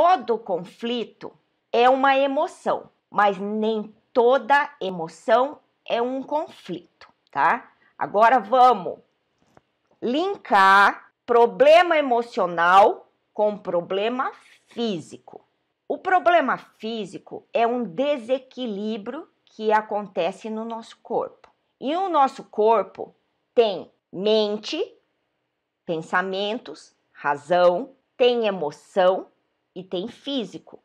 todo conflito é uma emoção, mas nem toda emoção é um conflito, tá? Agora vamos linkar problema emocional com problema físico. O problema físico é um desequilíbrio que acontece no nosso corpo. E o nosso corpo tem mente, pensamentos, razão, tem emoção e tem físico.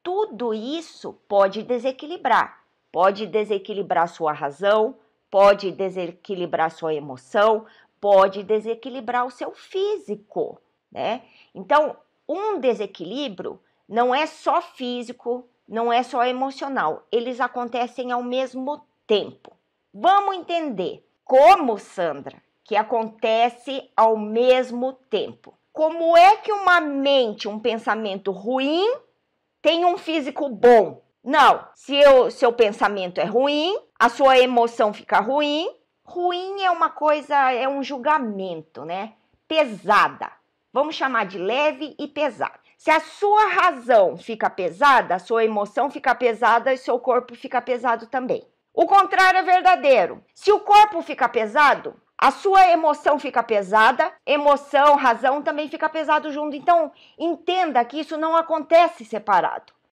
Tudo isso pode desequilibrar. Pode desequilibrar sua razão, pode desequilibrar sua emoção, pode desequilibrar o seu físico, né? Então, um desequilíbrio não é só físico, não é só emocional, eles acontecem ao mesmo tempo. Vamos entender como, Sandra, que acontece ao mesmo tempo. Como é que uma mente, um pensamento ruim tem um físico bom? Não. Se o seu pensamento é ruim, a sua emoção fica ruim. Ruim é uma coisa, é um julgamento, né? Pesada. Vamos chamar de leve e pesado. Se a sua razão fica pesada, a sua emoção fica pesada e seu corpo fica pesado também. O contrário é verdadeiro. Se o corpo fica pesado, a sua emoção fica pesada, emoção, razão também fica pesado junto. Então, entenda que isso não acontece separado.